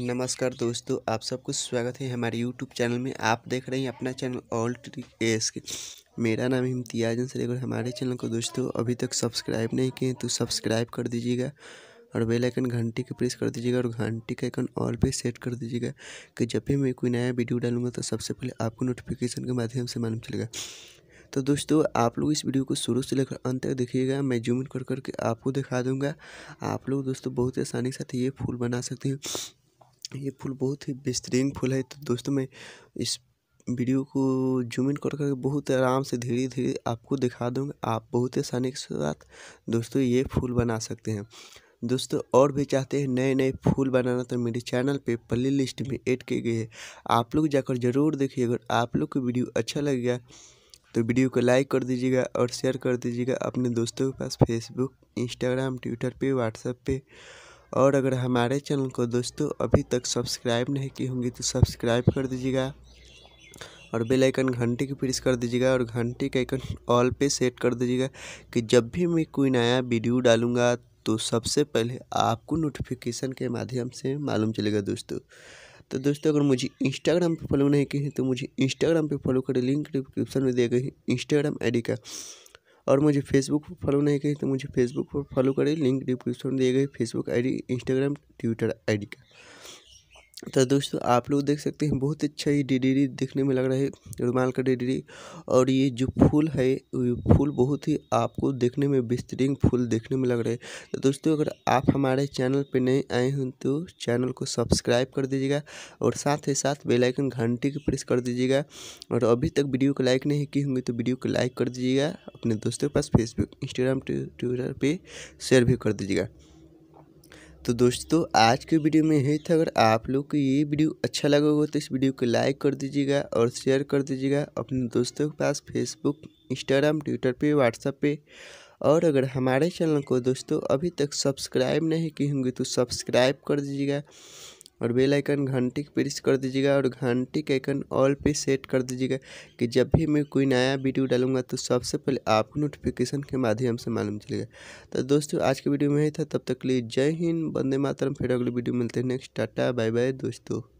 नमस्कार दोस्तों आप सबको स्वागत है हमारे यूट्यूब चैनल में आप देख रहे हैं अपना चैनल ऑल ट्रिक एस के मेरा नाम हिमतियाजन अंसर हमारे चैनल को दोस्तों अभी तक सब्सक्राइब नहीं किए तो सब्सक्राइब कर दीजिएगा और बेल आइकन घंटी के प्रेस कर दीजिएगा और घंटी का आइकन ऑल पे सेट कर दीजिएगा कि जब भी मैं कोई नया वीडियो डालूंगा तो सबसे पहले आपको नोटिफिकेशन के माध्यम से मालूम चलेगा तो दोस्तों आप लोग इस वीडियो को शुरू से लेकर अंत तक देखिएगा मैं जूम इन कर करके आपको दिखा दूंगा आप लोग दोस्तों बहुत ही आसानी के साथ ये फूल बना सकते हैं ये फूल बहुत ही बेहतरीन फूल है तो दोस्तों मैं इस वीडियो को जूम इन कर करके बहुत आराम से धीरे धीरे आपको दिखा दूँगा आप बहुत आसानी के साथ दोस्तों ये फूल बना सकते हैं दोस्तों और भी चाहते हैं नए नए फूल बनाना तो मेरे चैनल पे प्ले लिस्ट में ऐड किए गए हैं आप लोग जाकर ज़रूर देखिए अगर आप लोग को वीडियो अच्छा लगेगा तो वीडियो को लाइक कर दीजिएगा और शेयर कर दीजिएगा अपने दोस्तों के पास फेसबुक इंस्टाग्राम ट्विटर पे व्हाट्सएप पे और अगर हमारे चैनल को दोस्तों अभी तक सब्सक्राइब नहीं की होंगी तो सब्सक्राइब कर दीजिएगा और बेल आइकन घंटी की प्रेस कर दीजिएगा और घंटी का आइकन ऑल पे सेट कर दीजिएगा कि जब भी मैं कोई नया वीडियो डालूँगा तो सबसे पहले आपको नोटिफिकेशन के माध्यम से मालूम चलेगा दोस्तों तो दोस्तों अगर मुझे इंस्टाग्राम पे फॉलो नहीं किए तो मुझे इंस्टाग्राम पे फॉलो करें लिंक डिस्क्रिप्शन में दिया गई इंस्टाग्राम आई का और मुझे फेसबुक पर फॉलो नहीं करें तो मुझे फेसबुक पर फॉलो करें लिंक डिस्क्रिप्शन में दिए गए Facebook ID Instagram Twitter ID का तो दोस्तों आप लोग देख सकते हैं बहुत अच्छा ये डिडीरी देखने में लग रहा है रुमाल का डिडीरी और ये जो फूल है ये फूल बहुत ही आपको देखने में बेहतरीन फूल देखने में लग रहे हैं तो दोस्तों अगर आप हमारे चैनल पर नहीं आए हैं तो चैनल को सब्सक्राइब कर दीजिएगा और साथ ही साथ बेलाइकन घंटी की प्रेस कर दीजिएगा और अभी तक वीडियो को लाइक नहीं की होंगी तो वीडियो को लाइक कर दीजिएगा अपने दोस्तों के पास फेसबुक इंस्टाग्राम ट्विटर पर शेयर भी कर दीजिएगा तो दोस्तों आज के वीडियो में यही था अगर आप लोग को ये वीडियो अच्छा लगा होगा तो इस वीडियो को लाइक कर दीजिएगा और शेयर कर दीजिएगा अपने दोस्तों के पास फेसबुक इंस्टाग्राम ट्विटर पे व्हाट्सएप पे और अगर हमारे चैनल को दोस्तों अभी तक सब्सक्राइब नहीं की होंगी तो सब्सक्राइब कर दीजिएगा और बेल आइकन घंटी प्रेस कर दीजिएगा और घंटी का आइकन ऑल पे सेट कर दीजिएगा कि जब भी मैं कोई नया वीडियो डालूंगा तो सबसे पहले आपको नोटिफिकेशन के माध्यम से मालूम चलेगा तो दोस्तों आज के वीडियो में ही था तब तक के लिए जय हिंद बंदे मातरम फिर अगले वीडियो मिलते हैं नेक्स्ट टाटा बाय बाय दोस्तों